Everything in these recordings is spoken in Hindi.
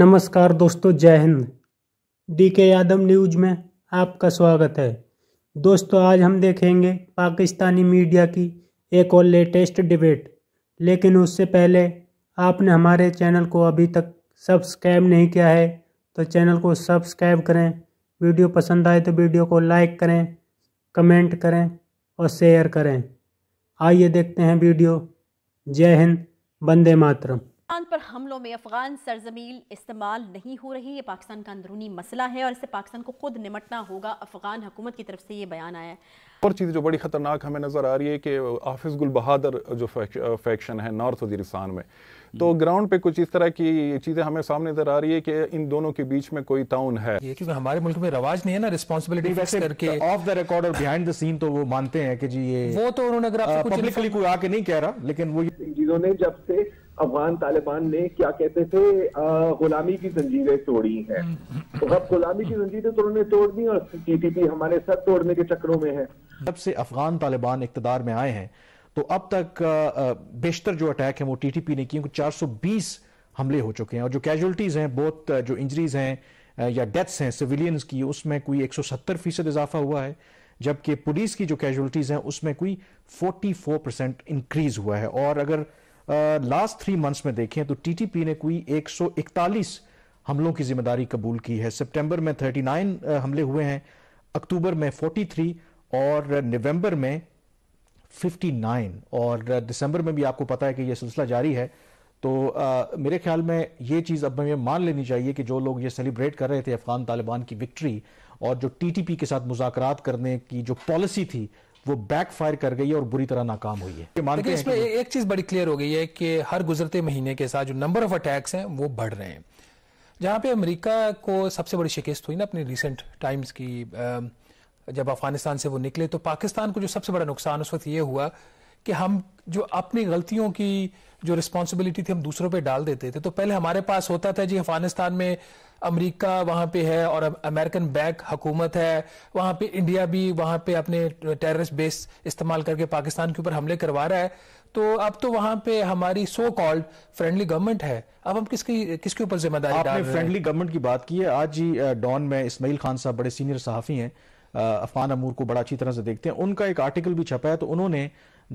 नमस्कार दोस्तों जय हिंद डी के यादव न्यूज में आपका स्वागत है दोस्तों आज हम देखेंगे पाकिस्तानी मीडिया की एक और लेटेस्ट डिबेट लेकिन उससे पहले आपने हमारे चैनल को अभी तक सब्सक्राइब नहीं किया है तो चैनल को सब्सक्राइब करें वीडियो पसंद आए तो वीडियो को लाइक करें कमेंट करें और शेयर करें आइए देखते हैं वीडियो जय हिंद वंदे मातरम पाकिस्तान पर हमलों में अफगान सरजमील इस्तेमाल नहीं हो रही ये पाकिस्तान का अंदरूनी मसला है और इससे पाकिस्तान को खुद निमटना होगा अफगान हुकूमत की तरफ से ये बयान आया है और चीज़ जो बड़ी ख़तरनाक हमें नज़र आ रही है कि हाफिज़ गुल बहादुर जो फैक्शन है नॉर्थ वजीरिस्तान में तो ग्राउंड पे कुछ इस तरह की चीज़ें हमें सामने नज़र आ रही है कि इन दोनों के बीच में कोई ताउन है ये क्योंकि हमारे मुल्क में रवाज नहीं है ना रिस्पॉन्सिबिलिटी वैसे करके ऑफ द रिकॉर्ड और बिहाइंड द सीन तो वो मानते हैं कि जी ये वो तो उन्होंने अगर आपसे पब्लिकली कोई आके नहीं कह रहा लेकिन वो इन चीज़ों ने जब से अफगान तालिबान ने क्या कहते थे गुलामी की जंजीरें तोड़ी हैं हम्म। तो अब गुलामी की जंजीरें तो उन्होंने तोड़ दी और टीटीपी हमारे सर तोड़ने के चक्रों में है जब से अफगान तालिबान इकतदार में आए हैं तो अब तक बेशतर जो अटैक है वो टीटीपी ने किए चार सौ बीस हमले हो चुके हैं और जो कैजुअलिटीज हैं बहुत जो इंजरीज हैं या डेथ्स हैं सिविलियंस की उसमें कोई एक सौ सत्तर फीसद इजाफा हुआ है जबकि पुलिस की जो कैजुअलिटीज हैं उसमें कोई फोर्टी फोर परसेंट इंक्रीज हुआ है और अगर लास्ट थ्री मंथ्स में देखें तो टीटीपी ने कोई 141 हमलों की जिम्मेदारी कबूल की है सितंबर में 39 हमले हुए हैं अक्टूबर में 43 और नवंबर में 59 और दिसंबर में भी आपको पता है कि यह सिलसिला जारी है तो आ, मेरे ख्याल में ये चीज़ अब हमें मान लेनी चाहिए कि जो लोग ये सेलिब्रेट कर रहे थे अफगान तालिबान की विक्ट्री और जो टीटीपी के साथ मुजाकर करने की जो पॉलिसी थी वो बैक फायर कर गई है और बुरी तरह नाकाम हुई है मानते इसमें एक चीज बड़ी क्लियर हो गई है कि हर गुजरते महीने के साथ जो नंबर ऑफ अटैक्स हैं वो बढ़ रहे हैं जहां पे अमेरिका को सबसे बड़ी शिकस्त हुई ना अपने रिसेंट टाइम्स की जब अफगानिस्तान से वो निकले तो पाकिस्तान को जो सबसे बड़ा नुकसान उस वक्त ये हुआ कि हम जो अपनी गलतियों की जो रिस्पॉन्सिबिलिटी थी हम दूसरों पे डाल देते थे तो पहले हमारे पास होता था जी अफगानिस्तान में अमेरिका वहां पे है और अमेरिकन बैक हकूमत है वहां पे इंडिया भी वहां पे अपने टेररिस्ट बेस इस्तेमाल करके पाकिस्तान के ऊपर हमले करवा रहा है तो अब तो वहां पे हमारी सो कॉल्ड फ्रेंडली गवर्नमेंट है अब हम किसकी किसके ऊपर जिम्मेदारी आपने फ्रेंडली गवर्नमेंट की बात की है आज ही डॉन में इस्माइल खान साहब बड़े सीनियर सहाफ़ी हैं अफगान अमूर को बड़ा अच्छी तरह से देखते हैं उनका एक आर्टिकल भी छपा है तो उन्होंने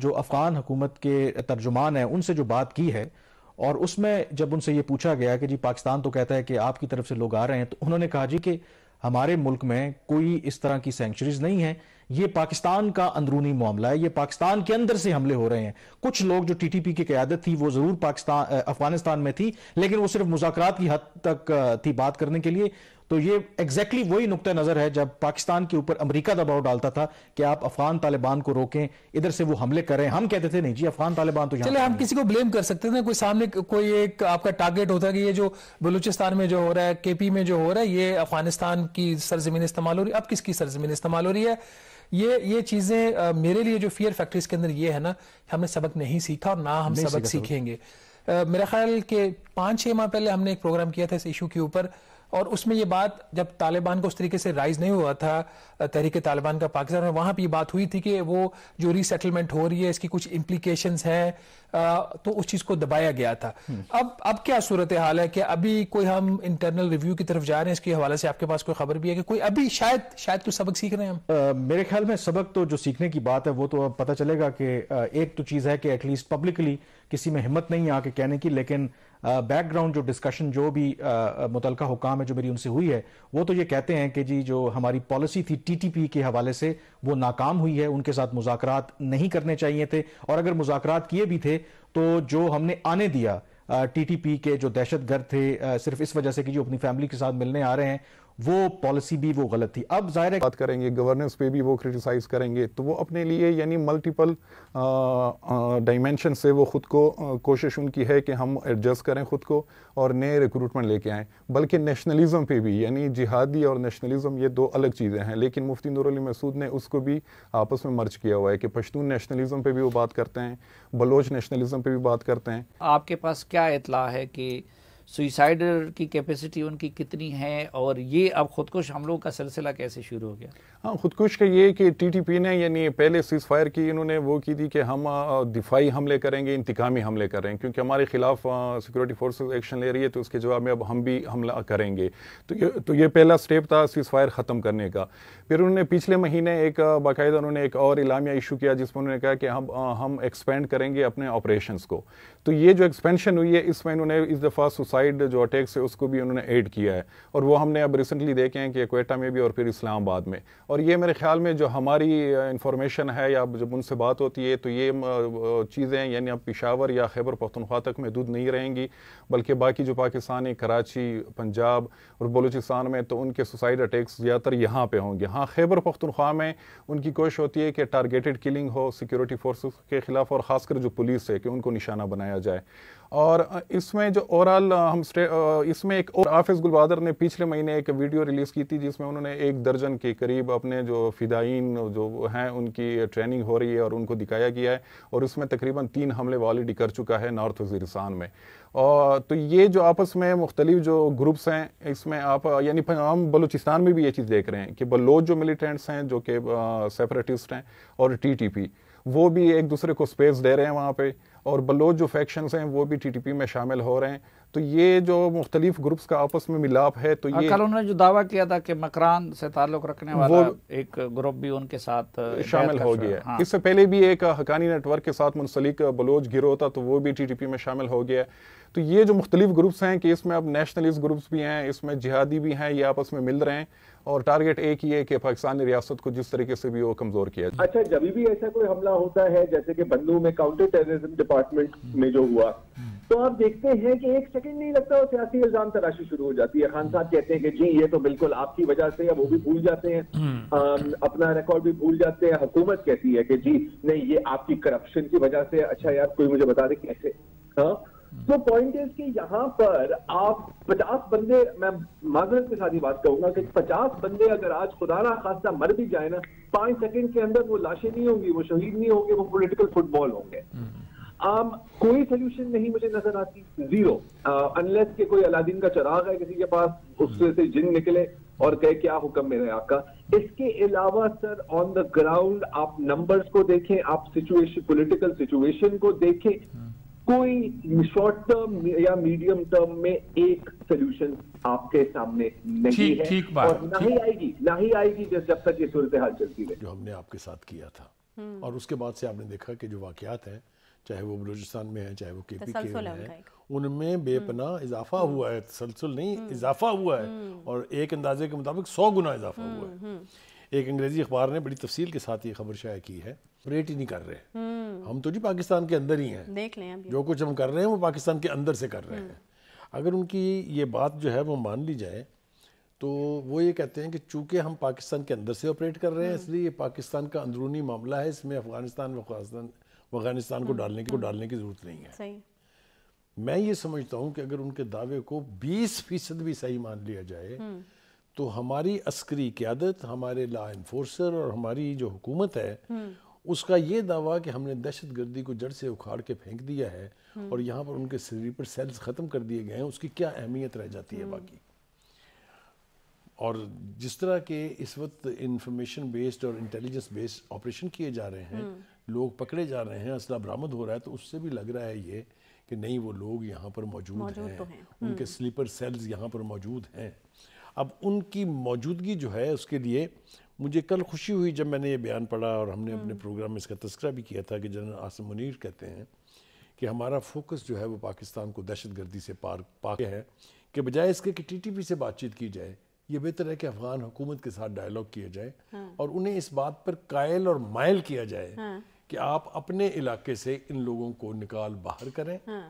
जो अफगान हुकूमत के तर्जुमान हैं उनसे जो बात की है और उसमें जब उनसे ये पूछा गया कि जी पाकिस्तान तो कहता है कि आपकी तरफ से लोग आ रहे हैं तो उन्होंने कहा जी कि हमारे मुल्क में कोई इस तरह की सेंचुरीज नहीं है ये पाकिस्तान का अंदरूनी मामला है ये पाकिस्तान के अंदर से हमले हो रहे हैं कुछ लोग जो टीटीपी की क्यादत थी वो जरूर पाकिस्तान अफगानिस्तान में थी लेकिन वो सिर्फ मुजाकर की हद तक थी बात करने के लिए तो ये एग्जैक्टली exactly वही नुकतः नज़र है जब पाकिस्तान के ऊपर अमरीका दबाव डालता था कि आप अफगान तालिबान को रोकें इधर से वो हमले करें हम कहते थे नहीं जी अफगान तालिबान तो चले हम किसी को ब्लेम कर सकते थे कोई सामने कोई एक आपका टारगेट होता कि ये जो बलूचिस्तान में जो हो रहा है केपी में जो हो रहा है ये अफगानिस्तान की सरजमीन इस्तेमाल हो रही है अब किसकी सरजमीन इस्तेमाल हो रही है ये ये चीज़ें मेरे लिए जो फियर फैक्ट्रीज के अंदर ये है ना हमने सबक नहीं सीखा और ना हम सबक सीखेंगे मेरा ख्याल के पांच छह माह पहले हमने एक प्रोग्राम किया था इस इशू के ऊपर और उसमें ये बात जब तालिबान को उस तरीके से राइज नहीं हुआ था तहरीक तालिबान का पाकिस्तान में वहां पर बात हुई थी कि वो जो रीसेटलमेंट हो रही है इसकी कुछ इम्प्लीकेशन हैं तो उस चीज को दबाया गया था हम्म। अब अब क्या सूरत हाल है कि अभी कोई हम इंटरनल रिव्यू की तरफ जा रहे हैं इसके हवाले से आपके पास कोई खबर भी है कि कोई अभी शायद शायद कुछ सबक सीख रहे हैं हम मेरे ख्याल में सबक तो जो सीखने की बात है वो तो अब पता चलेगा कि एक तो चीज़ है कि एटलीस्ट पब्लिकली किसी में हिम्मत नहीं आके कहने की लेकिन बैकग्राउंड जो डिस्कशन जो भी मुतल हुकाम है जो मेरी उनसे हुई है वो तो ये कहते हैं कि जी जो हमारी पॉलिसी थी टीटीपी के हवाले से वो नाकाम हुई है उनके साथ मुजाकर नहीं करने चाहिए थे और अगर मुजाकर किए भी थे तो जो हमने आने दिया टीटीपी के जो दहशतगर्द थे सिर्फ इस वजह से कि जो अपनी फैमिली के साथ मिलने आ रहे हैं वो पॉलिसी भी वो गलत थी अब जाहिर बात करेंगे गवर्नेंस पे भी वो क्रिटिसाइज करेंगे तो वो अपने लिए यानी मल्टीपल डायमेंशन से वो खुद को आ, कोशिश उनकी है कि हम एडजस्ट करें खुद को और नए रिक्रूटमेंट लेके आए बल्कि नेशनलिज्म पे भी यानी जिहादी और नेशनलिज्म ये दो अलग चीज़ें हैं लेकिन मुफ्ती अली मसूद ने उसको भी आपस में मर्ज किया हुआ है कि पश्तून नेशनलिज्म पे भी वो बात करते हैं बलोच नेशनलिज्म पर भी बात करते हैं आपके पास क्या इतला है कि सुइसाइडर की कैपेसिटी उनकी कितनी है और ये अब खुदकुश हमलों का सिलसिला कैसे शुरू हो गया हाँ खुदकुश का ये कि टीटीपी ने यानी पहले सीज़ फायर की इन्होंने वो की थी कि हम दिफाई हमले करेंगे इंतकामी हमले करेंगे क्योंकि हमारे खिलाफ सिक्योरिटी फोर्स एक्शन ले रही है तो उसके जवाब में अब हम भी हमला करेंगे तो ये तो ये पहला स्टेप था सीज़ फायर ख़त्म करने का फिर उन्होंने पिछले महीने एक बाकायदा उन्होंने एक और इलामिया इशू किया जिसमें उन्होंने कहा कि हम हम एक्सपेंड करेंगे अपने ऑपरेशन को तो ये जो एक्सपेंशन हुई है इसमें इन्होंने इस दफ़ा सुसाइड जो अटैक्स है उसको भी उन्होंने ऐड किया है और वो हमने अब रिसेंटली देखे हैं कि कोयटा में भी और फिर इस्लामाबाद में और ये मेरे ख्याल में जो हमारी इंफॉर्मेशन है या जब उनसे बात होती है तो ये चीज़ें यानी अब पिशावर या खैबर पख्तनख्वा तक महदूद नहीं रहेंगी बल्कि बाकी जो पाकिस्तानी कराची पंजाब और बलूचिस्तान में तो उनके सुसाइड अटैक्स ज़्यादातर यहाँ पर होंगे हाँ खैबर पख्तनख्वा में उनकी कोशिश होती है कि टारगेटेड किलिंग हो सिक्योरिटी फोर्स के ख़िलाफ़ और ख़ासकर जो पुलिस है कि उनको निशाना बनाया जाए और इसमें जो ओवरऑल हम इसमें एक और आफिस गुलबादर ने पिछले महीने एक वीडियो रिलीज़ की थी जिसमें उन्होंने एक दर्जन के करीब अपने जो फ़िदाइन जो हैं उनकी ट्रेनिंग हो रही है और उनको दिखाया गया है और उसमें तकरीबन तीन हमले ऑलरेडी कर चुका है नॉर्थ वजीरस्तान में और तो ये जो आपस में मुख्तलिफ जो ग्रुप्स हैं इसमें आप यानी हम बलूचिस्तान में भी ये चीज़ देख रहे हैं कि बलोच जो मिलिटेंट्स हैं जो कि सेपरेटिस्ट हैं और टी टी पी वो भी एक दूसरे को स्पेस दे रहे हैं वहाँ पे और बलोच जो फैक्शन हैं वो भी टीटीपी में शामिल हो रहे हैं तो ये जो मुख्तलिफ ग्रुप्स का आपस में मिलाप है तो हाँ, ये कल उन्होंने जो दावा किया था कि मकरान से ताल्लुक रखने वाला एक ग्रुप भी उनके साथ शामिल हो गया हाँ। है हाँ। इससे पहले भी एक हकानी नेटवर्क के साथ मुंसलिक बलोच गिरोह था तो वो भी टीटीपी में शामिल हो गया है तो ये जो मुख्तलिफ ग्रुप्स हैं कि इसमें अब नेशनलिस्ट ग्रुप्स भी हैं इसमें जिहादी भी हैं ये आपस में मिल रहे हैं और टारगेट एक ही है कि पाकिस्तानी रियासत को जिस तरीके से भी वो कमजोर किया जाए अच्छा जब भी ऐसा कोई हमला होता है जैसे कि बंदू में काउंटर टेररिज्म डिपार्टमेंट में जो हुआ तो आप देखते हैं कि एक सेकंड नहीं लगता और सियासी इल्जाम तराशी शुरू हो जाती है खान साहब कहते हैं कि जी ये तो बिल्कुल आपकी वजह से या वो भी भूल जाते हैं अपना रिकॉर्ड भी भूल जाते हैं हुकूमत कहती है कि जी नहीं ये आपकी करप्शन की वजह से अच्छा यार कोई मुझे बता दे कैसे हाँ तो पॉइंट इज कि यहाँ पर आप 50 बंदे मैं माजरत के साथ ही बात कहूंगा कि 50 बंदे अगर आज खुदा ना खासा मर भी जाए ना पांच सेकंड के अंदर वो लाशें नहीं होंगी वो शहीद नहीं होंगे वो पॉलिटिकल फुटबॉल होंगे हम्म। आम कोई सोल्यूशन नहीं मुझे नजर आती जीरो अनलेस के कोई अलादीन का चराग है किसी के पास उससे से जिन निकले और कहे क्या हुक्म मेरे आपका इसके अलावा सर ऑन द ग्राउंड आप नंबर्स को देखें आप सिचुएशन पॉलिटिकल सिचुएशन को देखें कोई शॉर्ट टर्म या मीडियम टर्म में एक सोल्यूशन आपके सामने नहीं ठीक, है थीक बात, और ना ही आएगी ना ही आएगी जब तक ये सूरत हाल चलती है जो हमने आपके साथ किया था हम्म। और उसके बाद से आपने देखा कि जो वाकियात हैं चाहे वो बलूचिस्तान में है चाहे वो के पी के में है उनमें हम्म। बेपना इजाफा हम्म। हुआ है तसलसल नहीं इजाफा हुआ है और एक अंदाजे के मुताबिक सौ गुना इजाफा हुआ है एक अंग्रेजी अखबार ने बड़ी तफसील के साथ ये खबर शाया की है ऑपरेट ही नहीं कर रहे हम्म। हम तो जी पाकिस्तान के अंदर ही हैं देख लें अभी जो कुछ हम कर रहे हैं वो पाकिस्तान के अंदर से कर रहे हम्म। हैं अगर उनकी ये बात जो है वो मान ली जाए तो वो ये कहते हैं कि चूंकि हम पाकिस्तान के अंदर से ऑपरेट कर रहे हैं हम्म। इसलिए ये पाकिस्तान का अंदरूनी मामला है इसमें अफगानिस्तान अफगानिस्तान को डालने को डालने की ज़रूरत नहीं है मैं ये समझता हूँ कि अगर उनके दावे को 20 फीसद भी सही मान लिया जाए तो हमारी अस्करी क्यादत हमारे ला इन्फोर्सर और हमारी जो हुकूमत है उसका ये दावा कि हमने दहशत गर्दी को जड़ से उखाड़ के फेंक दिया है और यहाँ पर उनके स्लीपर सेल्स ख़त्म कर दिए गए हैं उसकी क्या अहमियत रह जाती है हम्म। बाकी और जिस तरह के इस वक्त इंफॉर्मेशन बेस्ड और इंटेलिजेंस बेस्ड ऑपरेशन किए जा रहे हैं हम्म। लोग पकड़े जा रहे हैं असला बरामद हो रहा है तो उससे भी लग रहा है ये कि नहीं वो लोग यहाँ पर मौजूद, हैं तो हैं उनके स्लीपर हम्म। सेल्स यहाँ पर मौजूद हैं अब उनकी मौजूदगी जो है उसके लिए मुझे कल खुशी हुई जब मैंने ये बयान पढ़ा और हमने हम्म। अपने प्रोग्राम में इसका तस्करा भी किया था कि जनरल आसम मुनीर कहते हैं कि हमारा फोकस जो है वो पाकिस्तान को दहशत गर्दी से पार पा है कि बजाय इसके कि टीटीपी से बातचीत की जाए ये बेहतर है कि अफगान हुकूमत के साथ डायलॉग किया जाए हाँ। और उन्हें इस बात पर कायल और मायल किया जाए हाँ। कि आप अपने इलाके से इन लोगों को निकाल बाहर करें हाँ।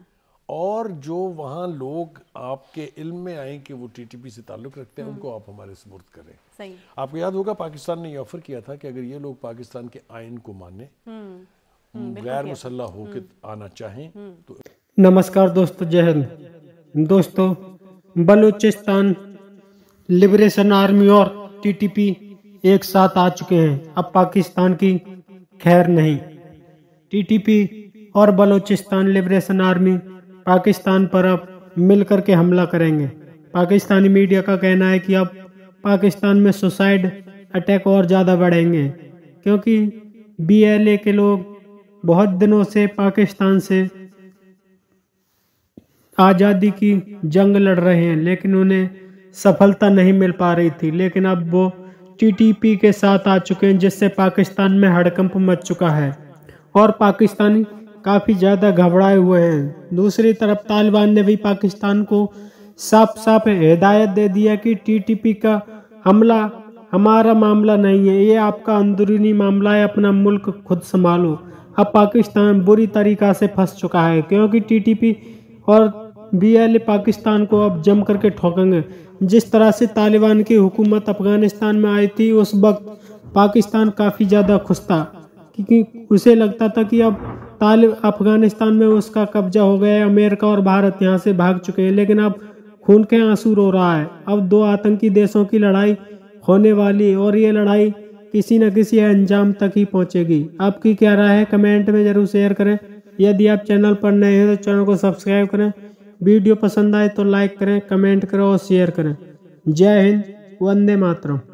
और जो वहाँ लोग आपके इल्म में आए कि वो टीटीपी से ताल्लुक़ रखते हैं हम्म। उनको आप हमारे सपुर्द करें सही आपको याद होगा पाकिस्तान ने ये ऑफ़र किया था कि अगर ये लोग पाकिस्तान के आइन को माने हम्म। हम्म, गैर मुसल्ला होकर आना चाहें तो नमस्कार दोस्तों जहन दोस्तों बलूचिस्तान लिबरेशन आर्मी और टीटीपी एक साथ आ चुके हैं अब पाकिस्तान की खैर नहीं टीटीपी और बलूचिस्तान लिबरेशन आर्मी पाकिस्तान पर अब मिलकर के हमला करेंगे पाकिस्तानी मीडिया का कहना है कि अब पाकिस्तान में सुसाइड अटैक और ज़्यादा बढ़ेंगे क्योंकि बी के लोग बहुत दिनों से पाकिस्तान से आज़ादी की जंग लड़ रहे हैं लेकिन उन्हें सफलता नहीं मिल पा रही थी लेकिन अब वो टीटीपी के साथ आ चुके हैं जिससे पाकिस्तान में हड़कंप मच चुका है और पाकिस्तानी काफ़ी ज़्यादा घबराए हुए हैं दूसरी तरफ तालिबान ने भी पाकिस्तान को साफ साफ हिदायत दे दिया कि टीटीपी का हमला हमारा मामला नहीं है ये आपका अंदरूनी मामला है अपना मुल्क खुद संभालो अब पाकिस्तान बुरी तरीक़ा से फंस चुका है क्योंकि टीटीपी और बीएलए पाकिस्तान को अब जम करके ठोकेंगे जिस तरह से तालिबान की हुकूमत अफगानिस्तान में आई थी उस वक्त पाकिस्तान काफ़ी ज़्यादा खुश था क्योंकि उसे लगता था कि अब तालिब अफगानिस्तान में उसका कब्जा हो गया है अमेरिका और भारत यहाँ से भाग चुके हैं लेकिन अब खून के आंसू रो रहा है अब दो आतंकी देशों की लड़ाई होने वाली और ये लड़ाई किसी न किसी अंजाम तक ही पहुँचेगी आपकी क्या राय है कमेंट में ज़रूर शेयर करें यदि आप चैनल पर नए हैं तो चैनल को सब्सक्राइब करें वीडियो पसंद आए तो लाइक करें कमेंट करें और शेयर करें जय हिंद वंदे मातरम